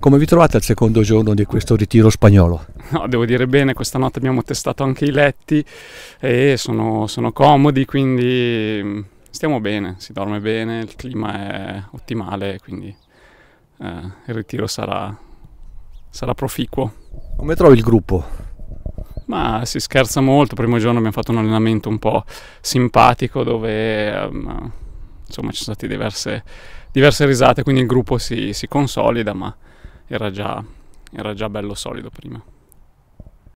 Come vi trovate al secondo giorno di questo ritiro spagnolo? No, devo dire bene, questa notte abbiamo testato anche i letti e sono, sono comodi, quindi mm, stiamo bene, si dorme bene, il clima è ottimale, quindi eh, il ritiro sarà, sarà proficuo. Come trovi il gruppo? Ma si scherza molto, il primo giorno abbiamo fatto un allenamento un po' simpatico dove um, insomma ci sono state diverse, diverse risate, quindi il gruppo si, si consolida, ma era già, era già bello solido prima.